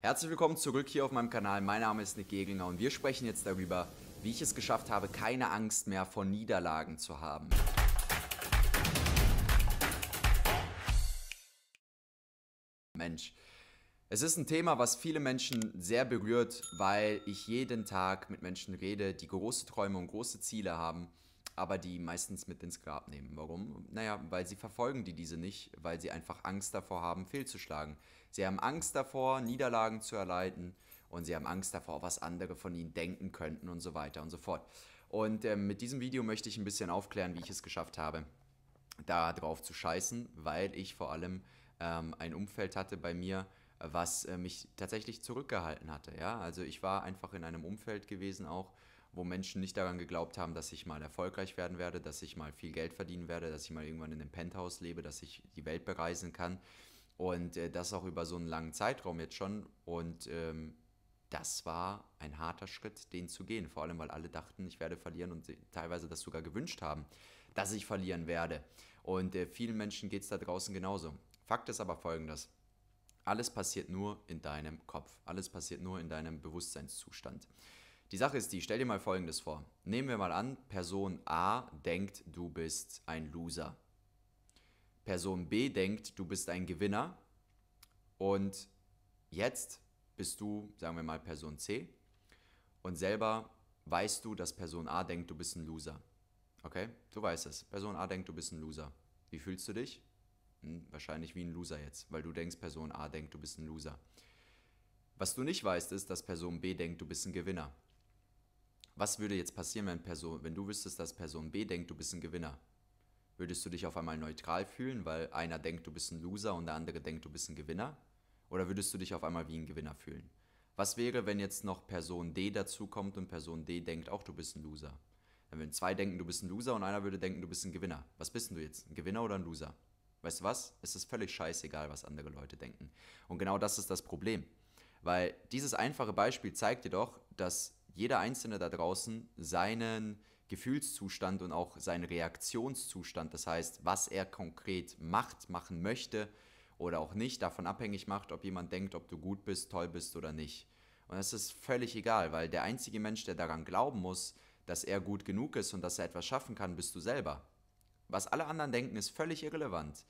Herzlich willkommen zurück hier auf meinem Kanal. Mein Name ist Nick Gegelner und wir sprechen jetzt darüber, wie ich es geschafft habe, keine Angst mehr vor Niederlagen zu haben. Mensch, es ist ein Thema, was viele Menschen sehr berührt, weil ich jeden Tag mit Menschen rede, die große Träume und große Ziele haben aber die meistens mit ins Grab nehmen. Warum? Naja, weil sie verfolgen die diese nicht, weil sie einfach Angst davor haben, fehlzuschlagen. Sie haben Angst davor, Niederlagen zu erleiden und sie haben Angst davor, was andere von ihnen denken könnten und so weiter und so fort. Und äh, mit diesem Video möchte ich ein bisschen aufklären, wie ich es geschafft habe, da drauf zu scheißen, weil ich vor allem ähm, ein Umfeld hatte bei mir, was äh, mich tatsächlich zurückgehalten hatte. Ja? Also ich war einfach in einem Umfeld gewesen auch, wo Menschen nicht daran geglaubt haben, dass ich mal erfolgreich werden werde, dass ich mal viel Geld verdienen werde, dass ich mal irgendwann in einem Penthouse lebe, dass ich die Welt bereisen kann. Und äh, das auch über so einen langen Zeitraum jetzt schon. Und ähm, das war ein harter Schritt, den zu gehen. Vor allem, weil alle dachten, ich werde verlieren und äh, teilweise das sogar gewünscht haben, dass ich verlieren werde. Und äh, vielen Menschen geht es da draußen genauso. Fakt ist aber folgendes. Alles passiert nur in deinem Kopf. Alles passiert nur in deinem Bewusstseinszustand. Die Sache ist die, stell dir mal Folgendes vor. Nehmen wir mal an, Person A denkt, du bist ein Loser. Person B denkt, du bist ein Gewinner. Und jetzt bist du, sagen wir mal, Person C. Und selber weißt du, dass Person A denkt, du bist ein Loser. Okay? Du weißt es. Person A denkt, du bist ein Loser. Wie fühlst du dich? Hm, wahrscheinlich wie ein Loser jetzt, weil du denkst, Person A denkt, du bist ein Loser. Was du nicht weißt, ist, dass Person B denkt, du bist ein Gewinner was würde jetzt passieren, wenn, Person, wenn du wüsstest, dass Person B denkt, du bist ein Gewinner? Würdest du dich auf einmal neutral fühlen, weil einer denkt, du bist ein Loser und der andere denkt, du bist ein Gewinner? Oder würdest du dich auf einmal wie ein Gewinner fühlen? Was wäre, wenn jetzt noch Person D dazukommt und Person D denkt auch, du bist ein Loser? Dann würden zwei denken, du bist ein Loser und einer würde denken, du bist ein Gewinner. Was bist denn du jetzt? Ein Gewinner oder ein Loser? Weißt du was? Es ist völlig scheißegal, was andere Leute denken. Und genau das ist das Problem. Weil dieses einfache Beispiel zeigt dir doch, dass jeder Einzelne da draußen seinen Gefühlszustand und auch seinen Reaktionszustand, das heißt, was er konkret macht, machen möchte oder auch nicht, davon abhängig macht, ob jemand denkt, ob du gut bist, toll bist oder nicht. Und das ist völlig egal, weil der einzige Mensch, der daran glauben muss, dass er gut genug ist und dass er etwas schaffen kann, bist du selber. Was alle anderen denken, ist völlig irrelevant,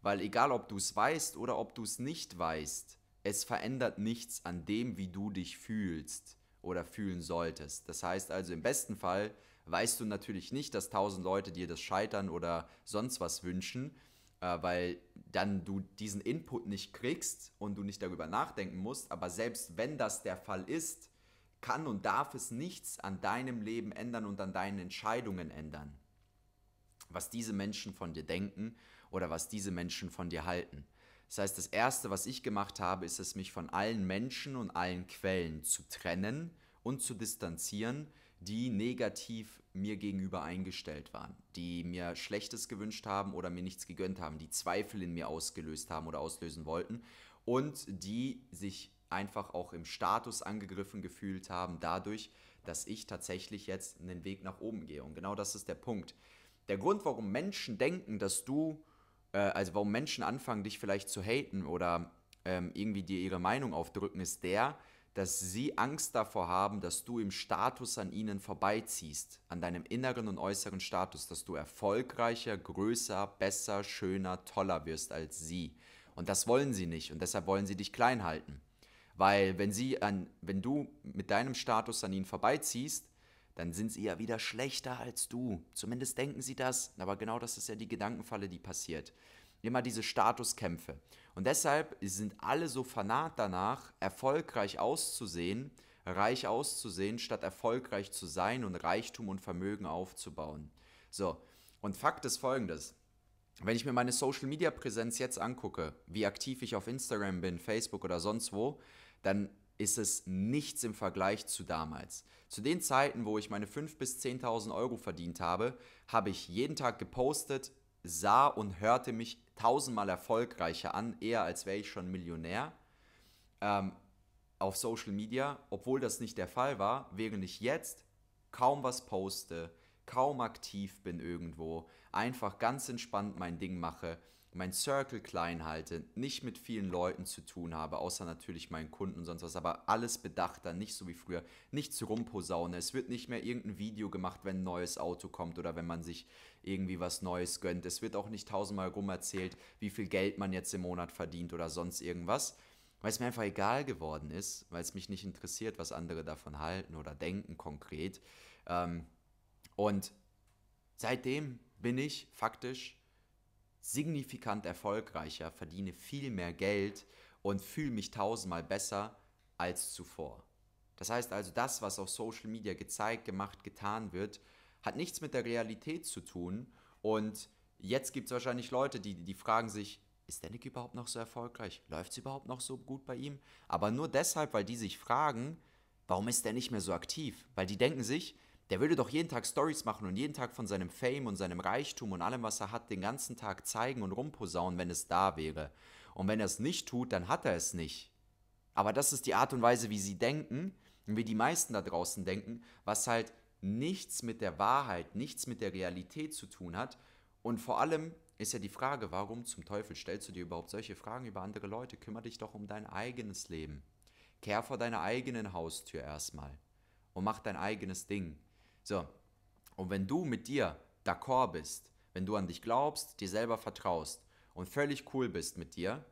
weil egal ob du es weißt oder ob du es nicht weißt, es verändert nichts an dem, wie du dich fühlst oder fühlen solltest. Das heißt also, im besten Fall weißt du natürlich nicht, dass tausend Leute dir das Scheitern oder sonst was wünschen, äh, weil dann du diesen Input nicht kriegst und du nicht darüber nachdenken musst. Aber selbst wenn das der Fall ist, kann und darf es nichts an deinem Leben ändern und an deinen Entscheidungen ändern. Was diese Menschen von dir denken oder was diese Menschen von dir halten. Das heißt, das Erste, was ich gemacht habe, ist es, mich von allen Menschen und allen Quellen zu trennen und zu distanzieren, die negativ mir gegenüber eingestellt waren, die mir Schlechtes gewünscht haben oder mir nichts gegönnt haben, die Zweifel in mir ausgelöst haben oder auslösen wollten und die sich einfach auch im Status angegriffen gefühlt haben dadurch, dass ich tatsächlich jetzt einen Weg nach oben gehe. Und genau das ist der Punkt. Der Grund, warum Menschen denken, dass du äh, also warum Menschen anfangen, dich vielleicht zu haten oder ähm, irgendwie dir ihre Meinung aufdrücken, ist der, dass sie Angst davor haben, dass du im Status an ihnen vorbeiziehst, an deinem inneren und äußeren Status, dass du erfolgreicher, größer, besser, schöner, toller wirst als sie. Und das wollen sie nicht und deshalb wollen sie dich klein halten. Weil wenn, sie an, wenn du mit deinem Status an ihnen vorbeiziehst, dann sind sie ja wieder schlechter als du. Zumindest denken sie das, aber genau das ist ja die Gedankenfalle, die passiert. Immer diese Statuskämpfe. Und deshalb sind alle so fanat danach, erfolgreich auszusehen, reich auszusehen, statt erfolgreich zu sein und Reichtum und Vermögen aufzubauen. So, und Fakt ist folgendes. Wenn ich mir meine Social-Media-Präsenz jetzt angucke, wie aktiv ich auf Instagram bin, Facebook oder sonst wo, dann ist es nichts im Vergleich zu damals. Zu den Zeiten, wo ich meine 5.000 bis 10.000 Euro verdient habe, habe ich jeden Tag gepostet, sah und hörte mich tausendmal erfolgreicher an, eher als wäre ich schon Millionär ähm, auf Social Media, obwohl das nicht der Fall war, während ich jetzt kaum was poste, kaum aktiv bin irgendwo, einfach ganz entspannt mein Ding mache mein Circle klein halte, nicht mit vielen Leuten zu tun habe, außer natürlich meinen Kunden und sonst was, aber alles bedachter, nicht so wie früher, nichts rumposaune. Es wird nicht mehr irgendein Video gemacht, wenn ein neues Auto kommt oder wenn man sich irgendwie was Neues gönnt. Es wird auch nicht tausendmal rum erzählt, wie viel Geld man jetzt im Monat verdient oder sonst irgendwas, weil es mir einfach egal geworden ist, weil es mich nicht interessiert, was andere davon halten oder denken konkret. Ähm, und seitdem bin ich faktisch signifikant erfolgreicher, verdiene viel mehr Geld und fühle mich tausendmal besser als zuvor. Das heißt also, das, was auf Social Media gezeigt, gemacht, getan wird, hat nichts mit der Realität zu tun. Und jetzt gibt es wahrscheinlich Leute, die, die fragen sich, ist der Nick überhaupt noch so erfolgreich? Läuft es überhaupt noch so gut bei ihm? Aber nur deshalb, weil die sich fragen, warum ist der nicht mehr so aktiv? Weil die denken sich, der würde doch jeden Tag Stories machen und jeden Tag von seinem Fame und seinem Reichtum und allem, was er hat, den ganzen Tag zeigen und rumposaunen, wenn es da wäre. Und wenn er es nicht tut, dann hat er es nicht. Aber das ist die Art und Weise, wie sie denken und wie die meisten da draußen denken, was halt nichts mit der Wahrheit, nichts mit der Realität zu tun hat. Und vor allem ist ja die Frage, warum zum Teufel stellst du dir überhaupt solche Fragen über andere Leute? Kümmer dich doch um dein eigenes Leben. Kehr vor deiner eigenen Haustür erstmal und mach dein eigenes Ding. So, und wenn du mit dir d'accord bist, wenn du an dich glaubst, dir selber vertraust und völlig cool bist mit dir,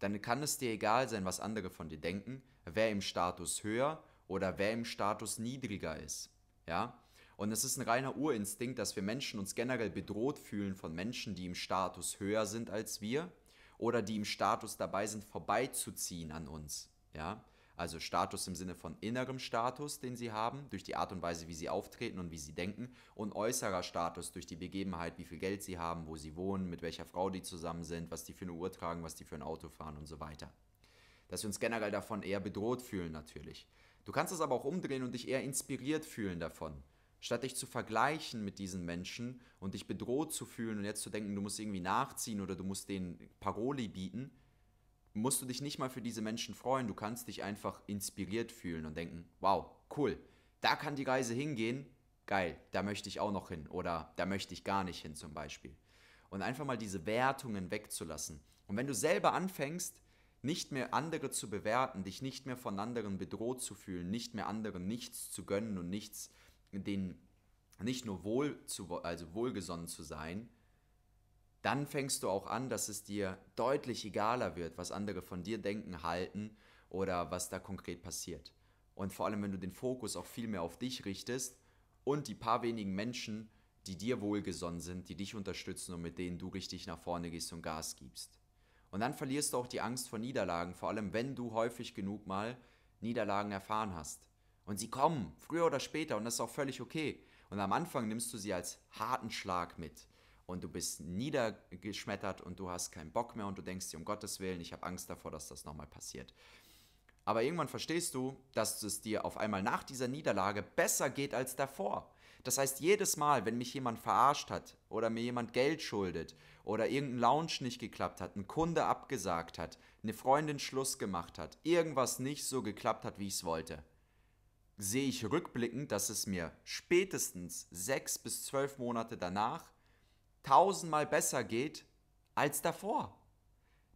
dann kann es dir egal sein, was andere von dir denken, wer im Status höher oder wer im Status niedriger ist. Ja? Und es ist ein reiner Urinstinkt, dass wir Menschen uns generell bedroht fühlen von Menschen, die im Status höher sind als wir oder die im Status dabei sind, vorbeizuziehen an uns. Ja? also Status im Sinne von innerem Status, den sie haben, durch die Art und Weise, wie sie auftreten und wie sie denken, und äußerer Status durch die Begebenheit, wie viel Geld sie haben, wo sie wohnen, mit welcher Frau die zusammen sind, was die für eine Uhr tragen, was die für ein Auto fahren und so weiter. Dass wir uns generell davon eher bedroht fühlen natürlich. Du kannst es aber auch umdrehen und dich eher inspiriert fühlen davon. Statt dich zu vergleichen mit diesen Menschen und dich bedroht zu fühlen und jetzt zu denken, du musst irgendwie nachziehen oder du musst denen Paroli bieten, musst du dich nicht mal für diese Menschen freuen, du kannst dich einfach inspiriert fühlen und denken, wow, cool, da kann die Reise hingehen, geil, da möchte ich auch noch hin oder da möchte ich gar nicht hin zum Beispiel. Und einfach mal diese Wertungen wegzulassen. Und wenn du selber anfängst, nicht mehr andere zu bewerten, dich nicht mehr von anderen bedroht zu fühlen, nicht mehr anderen nichts zu gönnen und nichts, denen nicht nur wohl zu, also wohlgesonnen zu sein, dann fängst du auch an, dass es dir deutlich egaler wird, was andere von dir denken, halten oder was da konkret passiert. Und vor allem, wenn du den Fokus auch viel mehr auf dich richtest und die paar wenigen Menschen, die dir wohlgesonnen sind, die dich unterstützen und mit denen du richtig nach vorne gehst und Gas gibst. Und dann verlierst du auch die Angst vor Niederlagen, vor allem wenn du häufig genug mal Niederlagen erfahren hast. Und sie kommen, früher oder später, und das ist auch völlig okay. Und am Anfang nimmst du sie als harten Schlag mit und du bist niedergeschmettert und du hast keinen Bock mehr und du denkst dir, um Gottes Willen, ich habe Angst davor, dass das nochmal passiert. Aber irgendwann verstehst du, dass es dir auf einmal nach dieser Niederlage besser geht als davor. Das heißt, jedes Mal, wenn mich jemand verarscht hat oder mir jemand Geld schuldet oder irgendein Lounge nicht geklappt hat, ein Kunde abgesagt hat, eine Freundin Schluss gemacht hat, irgendwas nicht so geklappt hat, wie ich es wollte, sehe ich rückblickend, dass es mir spätestens sechs bis zwölf Monate danach tausendmal besser geht als davor.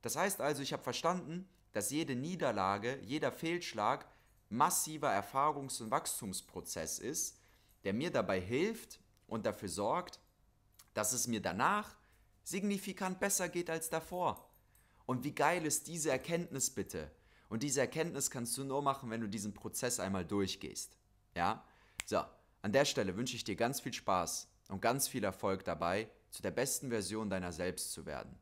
Das heißt also, ich habe verstanden, dass jede Niederlage, jeder Fehlschlag massiver Erfahrungs- und Wachstumsprozess ist, der mir dabei hilft und dafür sorgt, dass es mir danach signifikant besser geht als davor. Und wie geil ist diese Erkenntnis bitte? Und diese Erkenntnis kannst du nur machen, wenn du diesen Prozess einmal durchgehst. Ja? So, an der Stelle wünsche ich dir ganz viel Spaß und ganz viel Erfolg dabei, zu der besten Version deiner selbst zu werden.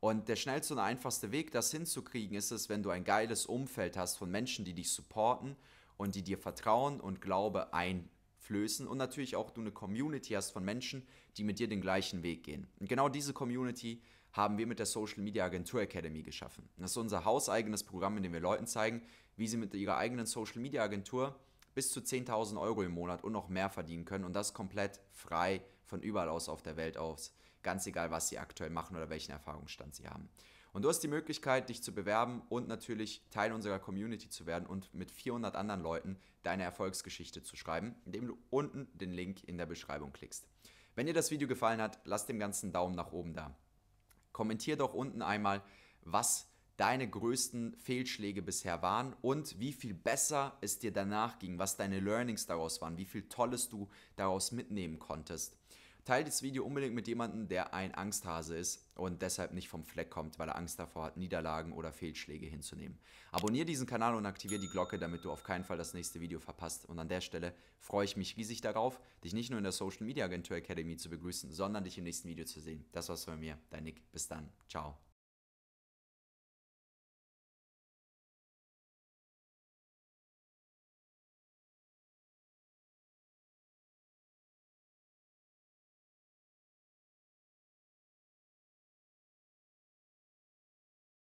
Und der schnellste und einfachste Weg, das hinzukriegen, ist es, wenn du ein geiles Umfeld hast von Menschen, die dich supporten und die dir Vertrauen und Glaube einflößen und natürlich auch du eine Community hast von Menschen, die mit dir den gleichen Weg gehen. Und genau diese Community haben wir mit der Social Media Agentur Academy geschaffen. Das ist unser hauseigenes Programm, in dem wir Leuten zeigen, wie sie mit ihrer eigenen Social Media Agentur bis zu 10.000 Euro im Monat und noch mehr verdienen können und das komplett frei von überall aus auf der Welt aus, ganz egal, was sie aktuell machen oder welchen Erfahrungsstand sie haben. Und du hast die Möglichkeit, dich zu bewerben und natürlich Teil unserer Community zu werden und mit 400 anderen Leuten deine Erfolgsgeschichte zu schreiben, indem du unten den Link in der Beschreibung klickst. Wenn dir das Video gefallen hat, lass dem ganzen Daumen nach oben da. Kommentier doch unten einmal, was deine größten Fehlschläge bisher waren und wie viel besser es dir danach ging, was deine Learnings daraus waren, wie viel Tolles du daraus mitnehmen konntest. Teil das Video unbedingt mit jemandem, der ein Angsthase ist und deshalb nicht vom Fleck kommt, weil er Angst davor hat, Niederlagen oder Fehlschläge hinzunehmen. Abonnier diesen Kanal und aktiviere die Glocke, damit du auf keinen Fall das nächste Video verpasst. Und an der Stelle freue ich mich riesig darauf, dich nicht nur in der Social Media Agentur Academy zu begrüßen, sondern dich im nächsten Video zu sehen. Das war's von mir, dein Nick. Bis dann. Ciao.